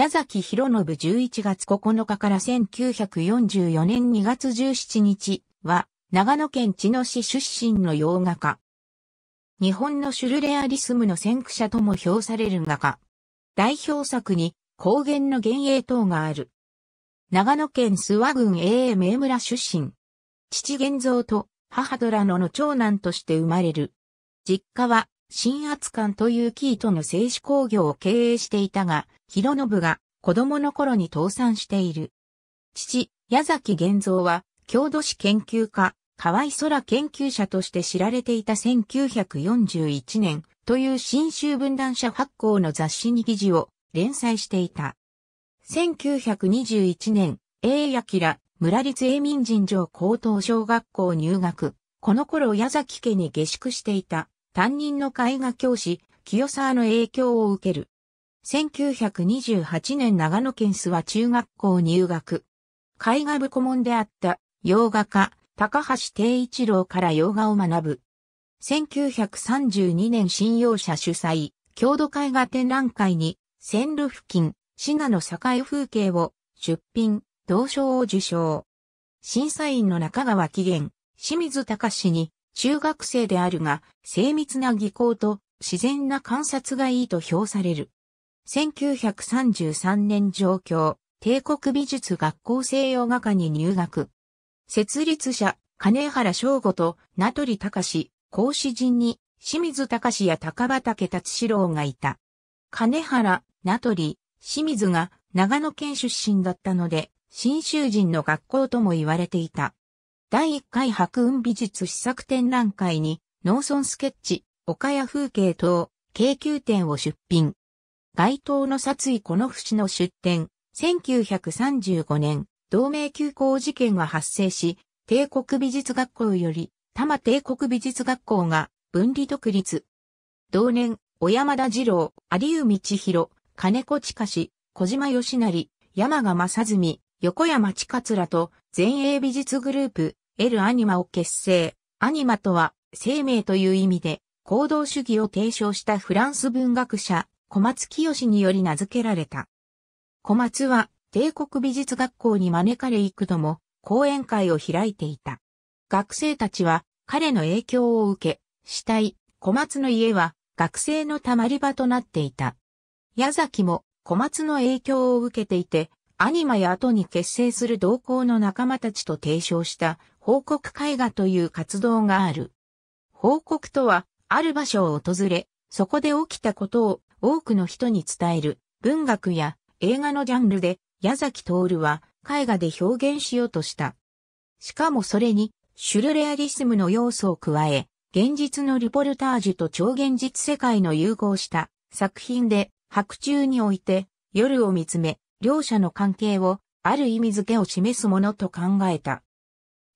矢崎博信11月9日から1944年2月17日は、長野県茅野市出身の洋画家。日本のシュルレアリスムの先駆者とも評される画家。代表作に、高原の幻影等がある。長野県諏訪郡永永明村出身。父玄三と母虎野の長男として生まれる。実家は新圧館というキートの製紙工業を経営していたが、広信が子供の頃に倒産している。父、矢崎玄三は、郷土史研究家、河合空研究者として知られていた1941年という新州分断者発行の雑誌に記事を連載していた。1921年、英明、村立英民人城高等小学校入学。この頃矢崎家に下宿していた担任の絵画教師、清沢の影響を受ける。1928年長野県諏訪中学校入学。絵画部顧問であった洋画家、高橋定一郎から洋画を学ぶ。1932年信用者主催、郷土絵画展覧会に、線路付近、滋賀の境風景を出品、同賞を受賞。審査員の中川紀元、清水隆に中学生であるが、精密な技巧と自然な観察がいいと評される。1933年上京、帝国美術学校西洋画科に入学。設立者、金原翔吾と名取隆、講師陣に清水隆や高畑達志郎がいた。金原、名取、清水が長野県出身だったので、新州人の学校とも言われていた。第1回白雲美術試作展覧会に、農村スケッチ、岡谷風景等、京急展を出品。街頭の殺意この節の出展、1935年、同盟休校事件が発生し、帝国美術学校より、多摩帝国美術学校が分離独立。同年、小山田二郎、有海千尋、金子近氏、小島義成、山賀正澄、横山千勝らと、前衛美術グループ、エル・アニマを結成。アニマとは生命という意味で行動主義を提唱したフランス文学者小松清により名付けられた。小松は帝国美術学校に招かれ幾度も講演会を開いていた。学生たちは彼の影響を受け、死体、小松の家は学生のたまり場となっていた。矢崎も小松の影響を受けていて、アニマや後に結成する同行の仲間たちと提唱した報告絵画という活動がある。報告とは、ある場所を訪れ、そこで起きたことを多くの人に伝える、文学や映画のジャンルで、矢崎徹は絵画で表現しようとした。しかもそれに、シュルレアリスムの要素を加え、現実のリポルタージュと超現実世界の融合した作品で、白昼において、夜を見つめ、両者の関係を、ある意味付けを示すものと考えた。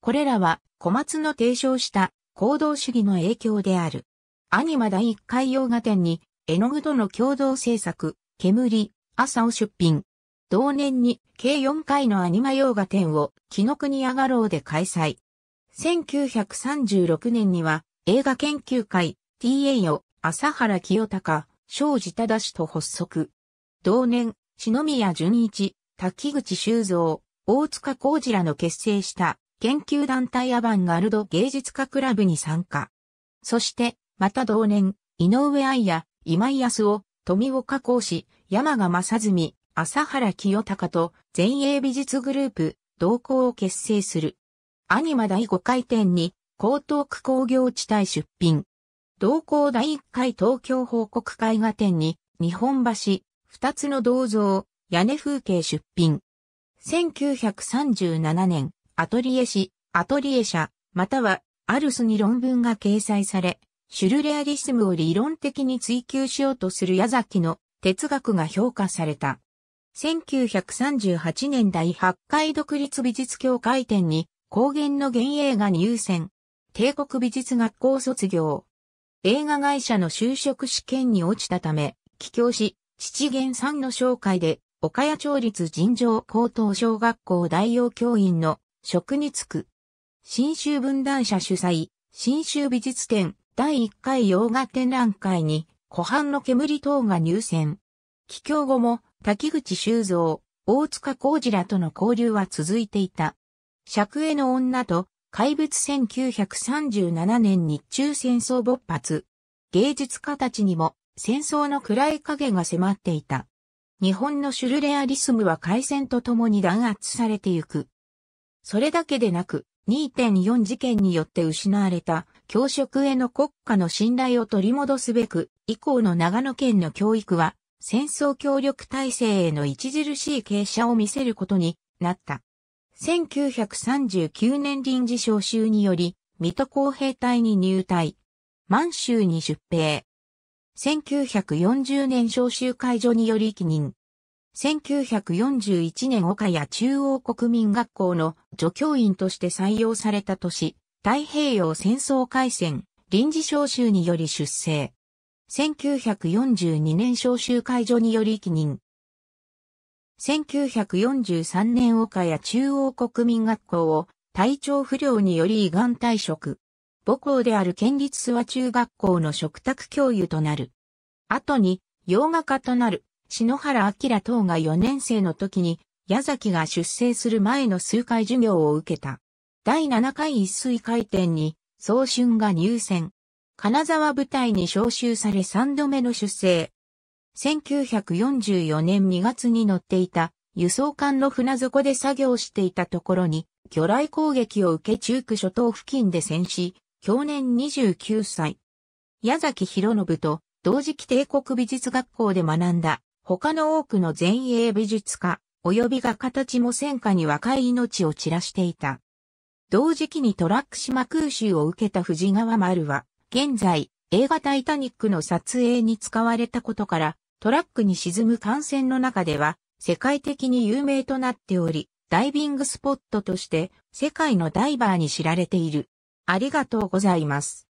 これらは小松の提唱した行動主義の影響である。アニマ第1回洋画展に絵の具との共同制作、煙、朝を出品。同年に計4回のアニマ洋画展を木の国屋画廊で開催。1936年には映画研究会 TA を朝原清隆、庄司忠氏と発足。同年、篠宮淳一、滝口修造、大塚浩二らの結成した研究団体アバンガルド芸術家クラブに参加。そして、また同年、井上愛や今井康夫、富岡講師、山賀正澄、朝原清隆と前衛美術グループ、同行を結成する。アニマ第5回展に、江東区工業地帯出品。同行第1回東京報告絵画展に、日本橋、二つの銅像、屋根風景出品。1937年、アトリエ誌、アトリエ社、またはアルスに論文が掲載され、シュルレアリスムを理論的に追求しようとする矢崎の哲学が評価された。1938年第8回独立美術協会展に高原の原映画入選。帝国美術学校卒業。映画会社の就職試験に落ちたため、帰郷し、七元さんの紹介で、岡谷町立尋常高等小学校代用教員の食につく。新州分断者主催、新州美術展第1回洋画展覧会に、湖畔の煙等が入選。帰郷後も、滝口修造、大塚浩二らとの交流は続いていた。尺への女と、怪物1937年日中戦争勃発。芸術家たちにも戦争の暗い影が迫っていた。日本のシュルレアリスムは海戦とともに弾圧されてゆく。それだけでなく、2.4事件によって失われた教職への国家の信頼を取り戻すべく、以降の長野県の教育は、戦争協力体制への著しい傾斜を見せることになった。1939年臨時召集により、水戸工兵隊に入隊。満州に出兵。1940年召集解除により起任。1941年岡谷中央国民学校の助教員として採用された年、太平洋戦争開戦、臨時召集により出生。1942年召集解除により帰任。1943年岡谷中央国民学校を体調不良により胃がん退職。母校である県立諏訪中学校の嘱託教諭となる。後に洋画家となる。篠原明等が4年生の時に、矢崎が出生する前の数回授業を受けた。第7回一水回転に、早春が入選。金沢部隊に招集され3度目の出生。1944年2月に乗っていた輸送艦の船底で作業していたところに、魚雷攻撃を受け中区諸島付近で戦死、去年29歳。矢崎博信と同時期帝国美術学校で学んだ他の多くの前衛美術家、及び画家たちも戦火に若い命を散らしていた。同時期にトラック島空襲を受けた藤川丸は、現在、映画タイタニックの撮影に使われたことから、トラックに沈む艦船の中では、世界的に有名となっており、ダイビングスポットとして、世界のダイバーに知られている。ありがとうございます。